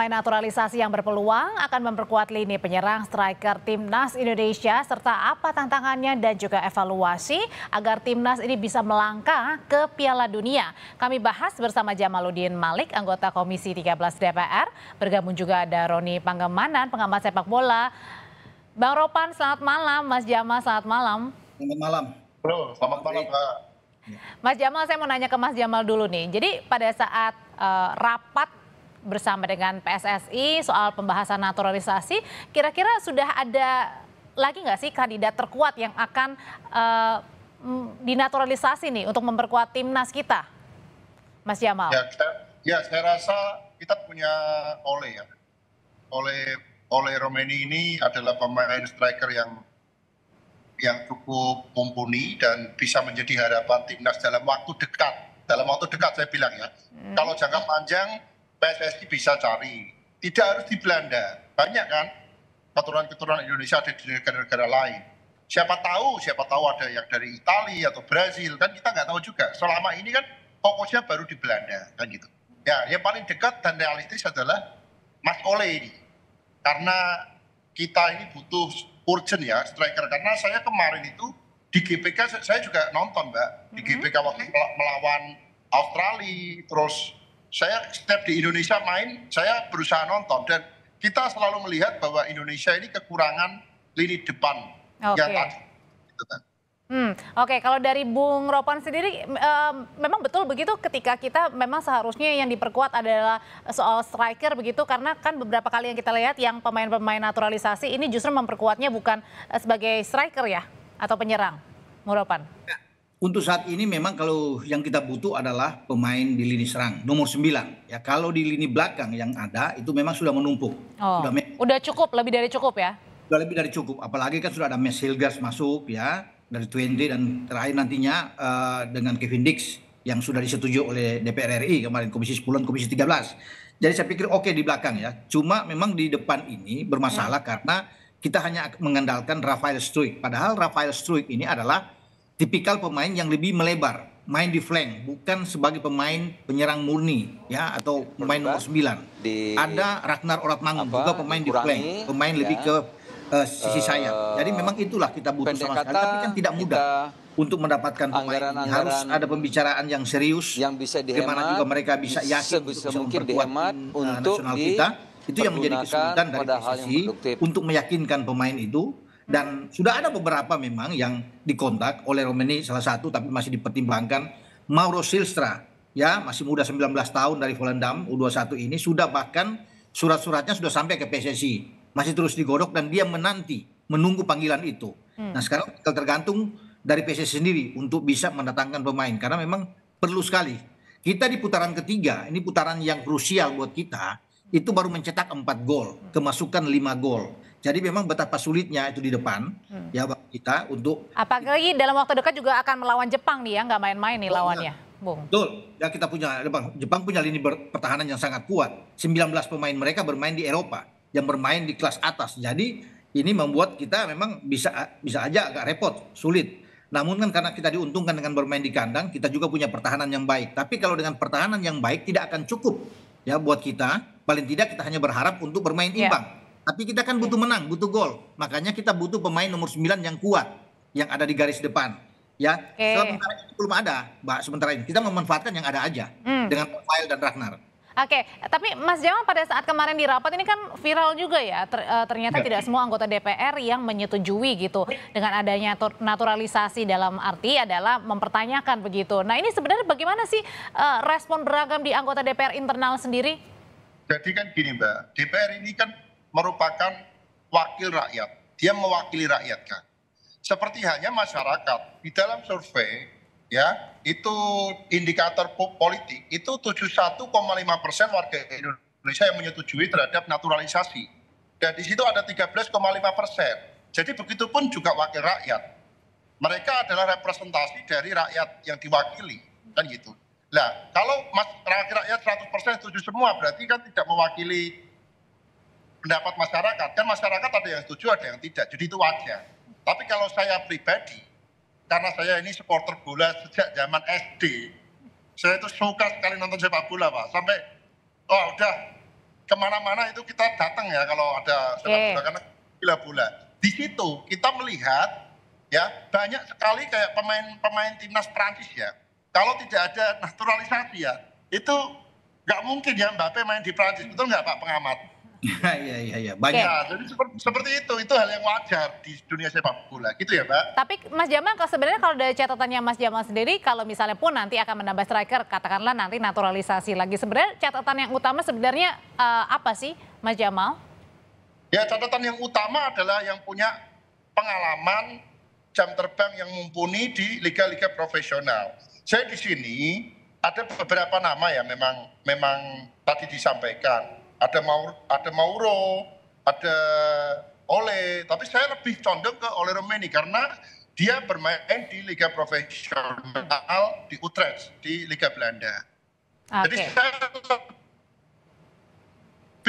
Pemain naturalisasi yang berpeluang akan memperkuat lini penyerang striker timnas Indonesia serta apa tantangannya dan juga evaluasi agar timnas ini bisa melangkah ke Piala Dunia. Kami bahas bersama Jamaluddin Malik, anggota Komisi 13 DPR. Bergabung juga ada Roni Panggemanan, pengamat sepak bola. Bang Ropan, selamat malam. Mas Jamal, selamat malam. Selamat malam. Halo, selamat malam Pak. Mas Jamal, saya mau nanya ke Mas Jamal dulu nih. Jadi pada saat uh, rapat bersama dengan PSSI soal pembahasan naturalisasi, kira-kira sudah ada lagi nggak sih kandidat terkuat yang akan uh, dinaturalisasi nih untuk memperkuat timnas kita, Mas Jamal? Ya, kita, ya saya rasa kita punya oleh ya. Oleh oleh Romeni ini adalah pemain striker yang yang cukup mumpuni dan bisa menjadi harapan timnas dalam waktu dekat. Dalam waktu dekat saya bilang ya. Hmm. Kalau jangka panjang PSSI bisa cari. Tidak harus di Belanda. Banyak kan keturunan-keturunan Indonesia ada di negara-negara lain. Siapa tahu, siapa tahu ada yang dari Italia atau Brazil kan kita nggak tahu juga. Selama ini kan fokusnya baru di Belanda kan gitu. Ya, yang paling dekat dan realistis adalah Mas Ole ini. Karena kita ini butuh urgent ya striker karena saya kemarin itu di GPK saya juga nonton Mbak. Di mm-hmm. GPK waktu mm-hmm. melawan Australia terus saya setiap di Indonesia main, saya berusaha nonton dan kita selalu melihat bahwa Indonesia ini kekurangan lini depan okay. tadi. Gitu kan. Hmm, Oke, okay. kalau dari Bung Ropan sendiri, um, memang betul begitu ketika kita memang seharusnya yang diperkuat adalah soal striker begitu, karena kan beberapa kali yang kita lihat yang pemain-pemain naturalisasi ini justru memperkuatnya bukan eh, sebagai striker ya, atau penyerang, Bung Ropan. Ya untuk saat ini memang kalau yang kita butuh adalah pemain di lini serang nomor 9. Ya kalau di lini belakang yang ada itu memang sudah menumpuk. Oh, sudah, udah cukup, lebih dari cukup ya? Sudah lebih dari cukup. Apalagi kan sudah ada Mes Hilgas masuk ya dari 20 dan terakhir nantinya uh, dengan Kevin Dix yang sudah disetujui oleh DPR RI kemarin Komisi 10 dan Komisi 13. Jadi saya pikir oke okay di belakang ya. Cuma memang di depan ini bermasalah hmm. karena kita hanya mengandalkan Rafael Struik. Padahal Rafael Struik ini adalah tipikal pemain yang lebih melebar, main di flank, bukan sebagai pemain penyerang murni ya atau iya, pemain nomor 9. Di, Ada Ragnar Oratmangun juga pemain di flank, pemain ya. lebih iya. ke uh, sisi sayap. Eh, Jadi memang itulah kita butuh sama sekali, tapi kan tidak mudah. untuk mendapatkan pemain anggaran, anggaran, harus ada pembicaraan yang serius yang bisa dihemat, bagaimana juga mereka bisa yakin sebisa untuk mungkin dihemat eh, untuk nasional di, kita itu yang menjadi kesulitan dari sisi untuk meyakinkan pemain itu dan sudah ada beberapa memang yang dikontak oleh Romani salah satu tapi masih dipertimbangkan Mauro Silstra ya masih muda 19 tahun dari Volendam U21 ini sudah bahkan surat-suratnya sudah sampai ke PSSI masih terus digodok dan dia menanti menunggu panggilan itu. Hmm. Nah sekarang tergantung dari PSSI sendiri untuk bisa mendatangkan pemain karena memang perlu sekali. Kita di putaran ketiga ini putaran yang krusial buat kita itu baru mencetak empat gol, kemasukan lima gol jadi memang betapa sulitnya itu di depan hmm. ya kita untuk. Apalagi dalam waktu dekat juga akan melawan Jepang nih ya, nggak main-main nih lawannya, Bung. Betul. Ya kita punya Jepang. Jepang punya lini pertahanan yang sangat kuat. 19 pemain mereka bermain di Eropa, yang bermain di kelas atas. Jadi ini membuat kita memang bisa bisa aja agak repot, sulit. Namun kan karena kita diuntungkan dengan bermain di kandang, kita juga punya pertahanan yang baik. Tapi kalau dengan pertahanan yang baik tidak akan cukup ya buat kita. Paling tidak kita hanya berharap untuk bermain ya. imbang. Yeah tapi kita kan butuh iya. menang, butuh gol. Makanya kita butuh pemain nomor 9 yang kuat yang ada di garis depan. Ya, okay. sementara ini belum ada, Mbak. Sementara ini kita memanfaatkan yang ada aja hmm. dengan Rafael dan Ragnar. Oke, okay. tapi Mas Jamal pada saat kemarin di rapat ini kan viral juga ya. Ter, eh, ternyata Gak. Iya. tidak semua anggota DPR yang menyetujui gitu dengan adanya naturalisasi dalam arti adalah mempertanyakan begitu. Nah ini sebenarnya bagaimana sih uh, respon beragam di anggota DPR internal sendiri? Jadi kan gini Mbak, DPR ini kan merupakan wakil rakyat. Dia mewakili rakyat kan. Seperti hanya masyarakat di dalam survei ya itu indikator politik itu 71,5 persen warga Indonesia yang menyetujui terhadap naturalisasi dan di situ ada 13,5 persen. Jadi begitu pun juga wakil rakyat. Mereka adalah representasi dari rakyat yang diwakili kan gitu. Nah kalau mas, rakyat 100 persen setuju semua berarti kan tidak mewakili pendapat masyarakat. Kan masyarakat ada yang setuju, ada yang tidak. Jadi itu wajar. Tapi kalau saya pribadi, karena saya ini supporter bola sejak zaman SD, saya itu suka sekali nonton sepak bola, Pak. Sampai, oh udah, kemana-mana itu kita datang ya kalau ada sepak bola, karena gila bola. Di situ kita melihat ya banyak sekali kayak pemain-pemain timnas Prancis ya. Kalau tidak ada naturalisasi ya, itu nggak mungkin ya Mbappe main di Prancis, betul nggak Pak pengamat? Iya, iya iya iya banyak. Okay. Nah, jadi seperti, seperti itu itu hal yang wajar di dunia sepak bola gitu ya mbak. Tapi Mas Jamal kalau sebenarnya kalau dari catatannya Mas Jamal sendiri kalau misalnya pun nanti akan menambah striker katakanlah nanti naturalisasi lagi sebenarnya catatan yang utama sebenarnya uh, apa sih Mas Jamal? Ya catatan yang utama adalah yang punya pengalaman jam terbang yang mumpuni di liga-liga profesional. Saya di sini ada beberapa nama ya memang memang tadi disampaikan ada Mauro, ada Mauro, ada Ole, tapi saya lebih condong ke Ole Romeni karena dia bermain di liga profesional di Utrecht di liga Belanda. Okay. Jadi saya lebih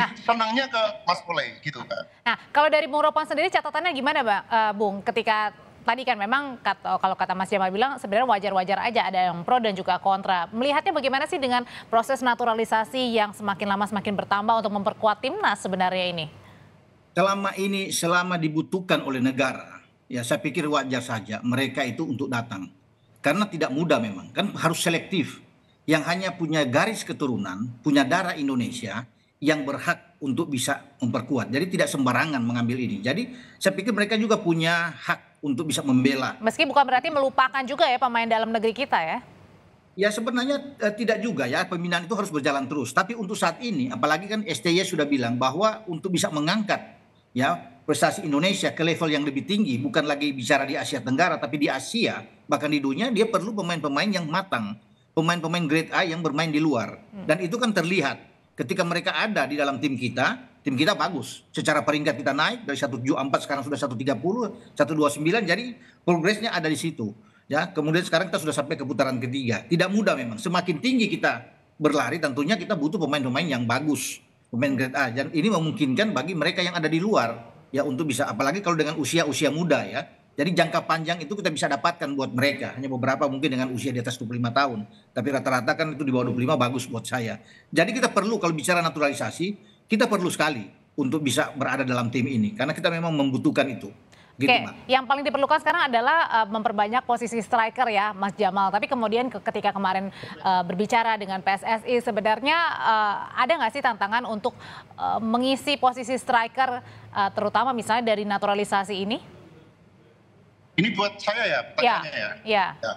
nah. senangnya ke Mas Ole gitu kan. Nah, kalau dari Mauro Pan sendiri catatannya gimana, Bang? Uh, eh, Bung, ketika tadi kan memang kata, kalau kata Mas Jamal bilang sebenarnya wajar-wajar aja ada yang pro dan juga kontra. Melihatnya bagaimana sih dengan proses naturalisasi yang semakin lama semakin bertambah untuk memperkuat timnas sebenarnya ini? Selama ini selama dibutuhkan oleh negara, ya saya pikir wajar saja mereka itu untuk datang. Karena tidak mudah memang, kan harus selektif. Yang hanya punya garis keturunan, punya darah Indonesia, yang berhak untuk bisa memperkuat. Jadi tidak sembarangan mengambil ini. Jadi saya pikir mereka juga punya hak untuk bisa membela. Meski bukan berarti melupakan juga ya pemain dalam negeri kita ya. Ya sebenarnya eh, tidak juga ya pembinaan itu harus berjalan terus. Tapi untuk saat ini, apalagi kan STY sudah bilang bahwa untuk bisa mengangkat ya prestasi Indonesia ke level yang lebih tinggi, bukan lagi bicara di Asia Tenggara, tapi di Asia bahkan di dunia dia perlu pemain-pemain yang matang, pemain-pemain grade A yang bermain di luar. Hmm. Dan itu kan terlihat ketika mereka ada di dalam tim kita, tim kita bagus. Secara peringkat kita naik dari 174 sekarang sudah 130, 129 jadi progresnya ada di situ. Ya, kemudian sekarang kita sudah sampai ke putaran ketiga. Tidak mudah memang. Semakin tinggi kita berlari tentunya kita butuh pemain-pemain yang bagus. Pemain grade A dan ini memungkinkan bagi mereka yang ada di luar ya untuk bisa apalagi kalau dengan usia-usia muda ya. Jadi jangka panjang itu kita bisa dapatkan buat mereka. Hanya beberapa mungkin dengan usia di atas 25 tahun. Tapi rata-rata kan itu di bawah 25 bagus buat saya. Jadi kita perlu kalau bicara naturalisasi kita perlu sekali untuk bisa berada dalam tim ini karena kita memang membutuhkan itu. Gitu, Oke, Mbak. yang paling diperlukan sekarang adalah uh, memperbanyak posisi striker ya, Mas Jamal. Tapi kemudian ke ketika kemarin uh, berbicara dengan PSSI, sebenarnya uh, ada nggak sih tantangan untuk uh, mengisi posisi striker, uh, terutama misalnya dari naturalisasi ini? Ini buat saya ya, pertanyaannya Ya. ya. ya. ya.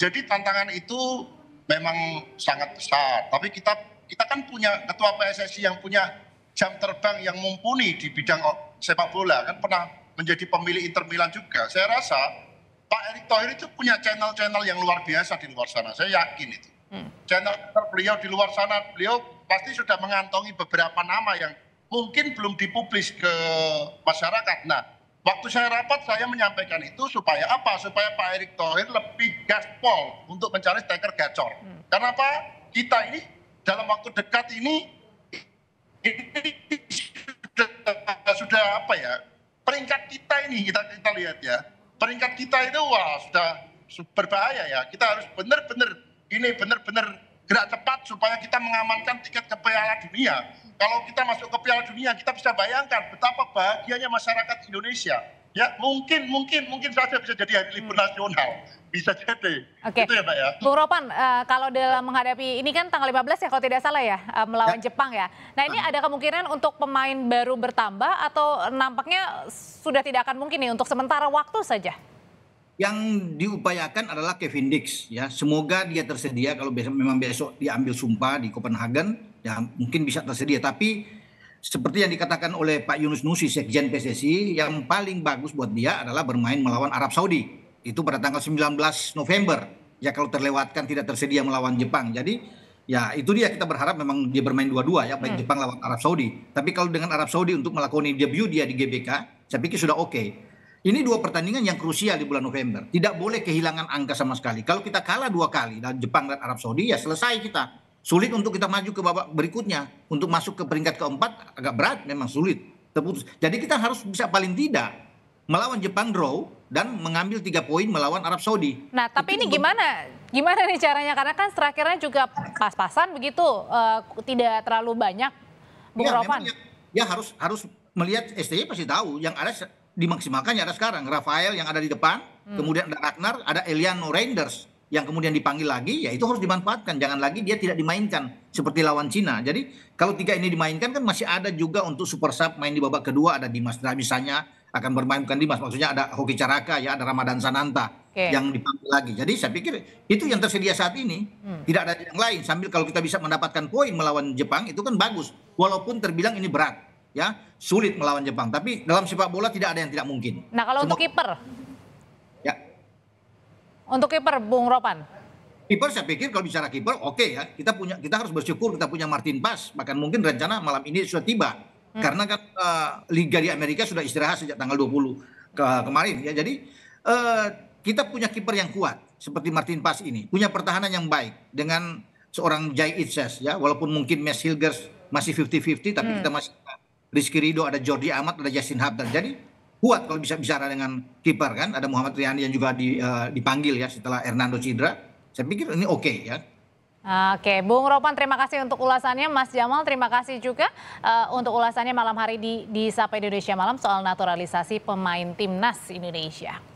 Jadi tantangan itu memang sangat besar, tapi kita kita kan punya ketua PSSI yang punya jam terbang yang mumpuni di bidang sepak bola kan pernah menjadi pemilih Inter Milan juga. Saya rasa Pak Erick Thohir itu punya channel-channel yang luar biasa di luar sana. Saya yakin itu. Hmm. Channel beliau di luar sana, beliau pasti sudah mengantongi beberapa nama yang mungkin belum dipublis ke masyarakat. Nah, waktu saya rapat saya menyampaikan itu supaya apa? Supaya Pak Erick Thohir lebih gaspol untuk mencari striker gacor. Hmm. Karena apa? Kita ini dalam waktu dekat ini ini sudah, sudah apa ya peringkat kita ini kita kita lihat ya peringkat kita itu wah sudah berbahaya ya kita harus benar-benar ini benar-benar gerak cepat supaya kita mengamankan tiket ke Piala Dunia kalau kita masuk ke Piala Dunia kita bisa bayangkan betapa bahagianya masyarakat Indonesia Ya mungkin, mungkin, mungkin saja bisa jadi hari libur hmm. nasional. Bisa jadi. Oke. Okay. Itu ya Pak ya. Bung Ropan, uh, kalau dalam menghadapi, ini kan tanggal 15 ya kalau tidak salah ya, uh, melawan ya. Jepang ya. Nah ini ah. ada kemungkinan untuk pemain baru bertambah atau nampaknya sudah tidak akan mungkin nih untuk sementara waktu saja? Yang diupayakan adalah Kevin Dix ya. Semoga dia tersedia kalau besok, memang besok diambil sumpah di Copenhagen ya mungkin bisa tersedia. Tapi seperti yang dikatakan oleh Pak Yunus Nusi Sekjen PSSI yang paling bagus buat dia adalah bermain melawan Arab Saudi itu pada tanggal 19 November ya kalau terlewatkan tidak tersedia melawan Jepang jadi ya itu dia kita berharap memang dia bermain dua-dua ya baik hmm. Jepang lawan Arab Saudi tapi kalau dengan Arab Saudi untuk melakoni debut dia di GBK saya pikir sudah oke okay. Ini dua pertandingan yang krusial di bulan November. Tidak boleh kehilangan angka sama sekali. Kalau kita kalah dua kali dan Jepang dan Arab Saudi ya selesai kita Sulit untuk kita maju ke babak berikutnya. Untuk masuk ke peringkat keempat agak berat memang sulit. Terputus. Jadi kita harus bisa paling tidak melawan Jepang draw dan mengambil tiga poin melawan Arab Saudi. Nah, tapi Itu ini gimana? Gimana nih caranya? Karena kan terakhirnya juga pas-pasan begitu, uh, tidak terlalu banyak. Bung ya, Ya, ya harus harus melihat STY pasti tahu yang ada dimaksimalkan ya ada sekarang Rafael yang ada di depan, hmm. kemudian ada Ragnar, ada Eliano Reinders yang kemudian dipanggil lagi ya itu harus dimanfaatkan jangan lagi dia tidak dimainkan seperti lawan Cina jadi kalau tiga ini dimainkan kan masih ada juga untuk super sub main di babak kedua ada Dimas nah, misalnya akan bermain bukan Dimas maksudnya ada Hoki Caraka ya ada Ramadan Sananta okay. yang dipanggil lagi jadi saya pikir itu yang tersedia saat ini hmm. tidak ada yang lain sambil kalau kita bisa mendapatkan poin melawan Jepang itu kan bagus walaupun terbilang ini berat ya sulit melawan Jepang tapi dalam sepak bola tidak ada yang tidak mungkin nah kalau Semua... untuk kiper untuk kiper Bung Ropan. Kiper saya pikir kalau bicara kiper oke okay ya. Kita punya kita harus bersyukur kita punya Martin Bas bahkan mungkin rencana malam ini sudah tiba. Hmm. Karena kan uh, liga di Amerika sudah istirahat sejak tanggal 20 ke kemarin ya. Jadi uh, kita punya kiper yang kuat seperti Martin Bas ini, punya pertahanan yang baik dengan seorang Jai Itzes ya, walaupun mungkin Mes Hilgers masih 50-50 tapi hmm. kita masih Rizky Rido, ada Jordi Amat, ada Justin Habdar. Jadi kuat kalau bisa bicara dengan kiper kan. Ada Muhammad Riani yang juga di, uh, dipanggil ya setelah Hernando Cidra. Saya pikir ini oke okay, ya. Oke, Bung Ropan terima kasih untuk ulasannya. Mas Jamal terima kasih juga uh, untuk ulasannya malam hari di, di Sapa Indonesia Malam soal naturalisasi pemain timnas Indonesia.